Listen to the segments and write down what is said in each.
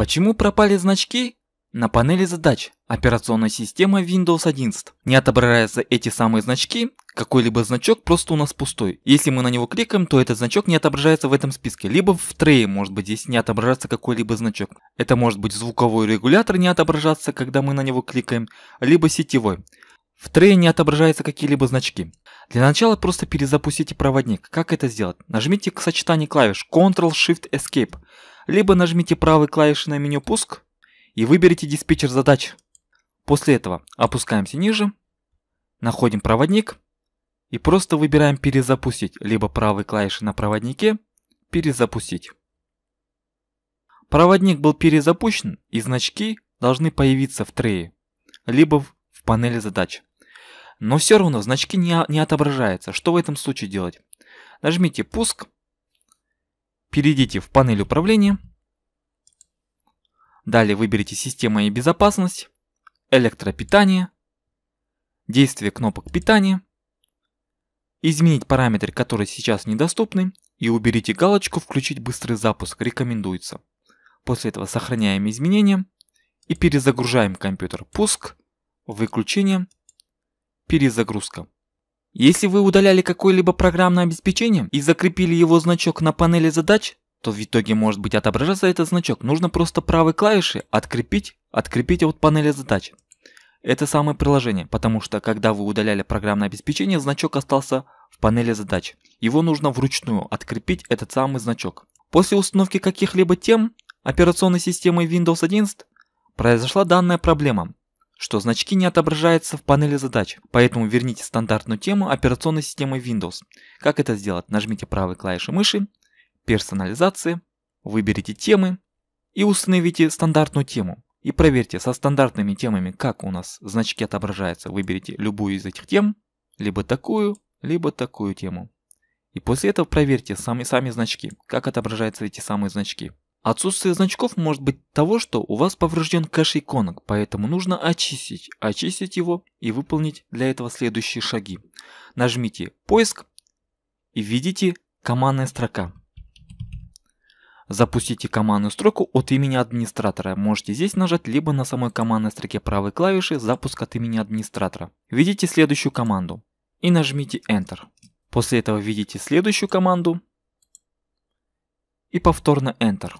Почему пропали значки? На панели задач операционной системы Windows 11 не отображаются эти самые значки, какой-либо значок просто у нас пустой. Если мы на него кликаем, то этот значок не отображается в этом списке, либо в трее может быть здесь не отображаться какой-либо значок. Это может быть звуковой регулятор не отображаться, когда мы на него кликаем, либо сетевой. В трее не отображаются какие-либо значки. Для начала просто перезапустите проводник. Как это сделать? Нажмите к сочетанию клавиш Ctrl-Shift-Escape либо нажмите правой клавишей на меню «Пуск» и выберите диспетчер задач. После этого опускаемся ниже, находим проводник и просто выбираем «Перезапустить» либо правой клавишей на проводнике «Перезапустить». Проводник был перезапущен и значки должны появиться в трее, либо в панели задач. Но все равно значки не, не отображаются. Что в этом случае делать? Нажмите «Пуск» Перейдите в панель управления. Далее выберите «Система и безопасность», «Электропитание», «Действие кнопок питания», изменить параметры, которые сейчас недоступны, и уберите галочку «Включить быстрый запуск» рекомендуется. После этого сохраняем изменения и перезагружаем компьютер. Пуск, выключение, перезагрузка. Если вы удаляли какое-либо программное обеспечение и закрепили его значок на панели задач, то в итоге может быть отображаться этот значок. Нужно просто правой клавишей «Открепить», «Открепить от панели задач». Это самое приложение, потому что когда вы удаляли программное обеспечение, значок остался в панели задач. Его нужно вручную открепить этот самый значок. После установки каких-либо тем операционной системы Windows 11 произошла данная проблема что значки не отображаются в панели задач, поэтому верните стандартную тему операционной системы Windows. Как это сделать? Нажмите правой клавишей мыши, персонализации, выберите темы и установите стандартную тему. И проверьте со стандартными темами, как у нас значки отображаются. Выберите любую из этих тем, либо такую, либо такую тему. И после этого проверьте сами, сами значки, как отображаются эти самые значки. Отсутствие значков может быть того, что у вас поврежден кэш иконок, поэтому нужно очистить, очистить его и выполнить для этого следующие шаги. Нажмите «Поиск» и введите «Командная строка». Запустите командную строку от имени администратора. Можете здесь нажать либо на самой командной строке правой клавиши «Запуск от имени администратора». Введите следующую команду и нажмите Enter. После этого введите следующую команду и повторно Enter.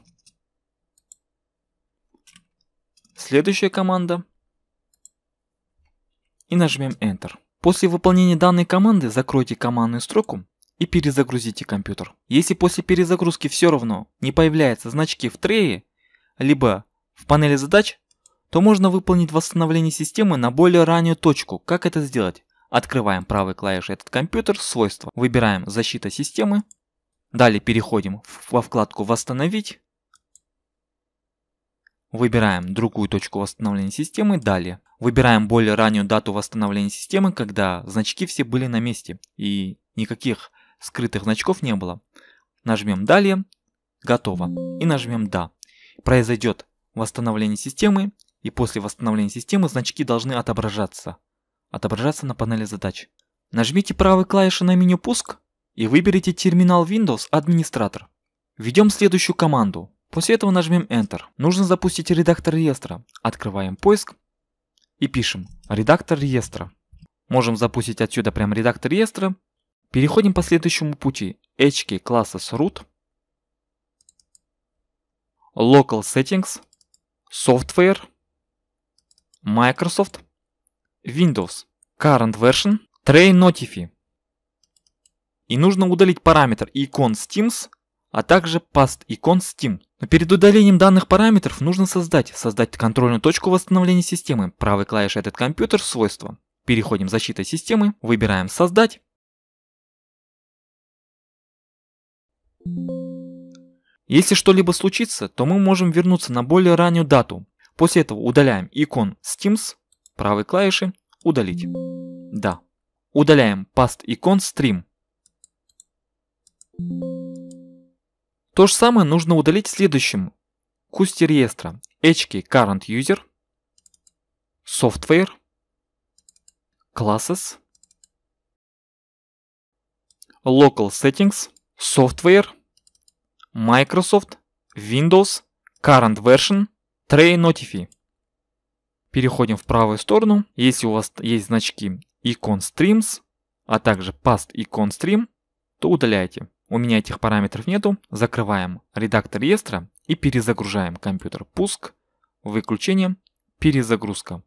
Следующая команда. И нажмем Enter. После выполнения данной команды закройте командную строку и перезагрузите компьютер. Если после перезагрузки все равно не появляются значки в трее, либо в панели задач, то можно выполнить восстановление системы на более раннюю точку. Как это сделать? Открываем правой клавишей этот компьютер, свойства, выбираем защита системы, далее переходим во вкладку «Восстановить», Выбираем другую точку восстановления системы, далее. Выбираем более раннюю дату восстановления системы, когда значки все были на месте и никаких скрытых значков не было. Нажмем «Далее», «Готово» и нажмем «Да». Произойдет восстановление системы и после восстановления системы значки должны отображаться. Отображаться на панели задач. Нажмите правой клавишей на меню «Пуск» и выберите терминал Windows «Администратор». Введем следующую команду После этого нажмем Enter. Нужно запустить редактор реестра. Открываем поиск и пишем редактор реестра. Можем запустить отсюда прям редактор реестра. Переходим по следующему пути. HK classes root. Local settings. Software. Microsoft. Windows. Current version. Tray notify. И нужно удалить параметр икон steams а также паст икон Steam. Но перед удалением данных параметров нужно создать, создать контрольную точку восстановления системы. Правой клавишей этот компьютер свойства. Переходим в защита системы, выбираем создать. Если что-либо случится, то мы можем вернуться на более раннюю дату. После этого удаляем икон Steams, правой клавиши удалить. Да. Удаляем past икон Stream. То же самое нужно удалить следующим кусте реестра HK Current User, Software, Classes, Local Settings, Software, Microsoft, Windows, Current Version, Tray Notify. Переходим в правую сторону. Если у вас есть значки Icon Streams, а также Past Icon Stream, то удаляйте. У меня этих параметров нету. Закрываем редактор реестра и перезагружаем компьютер. Пуск, выключение, перезагрузка.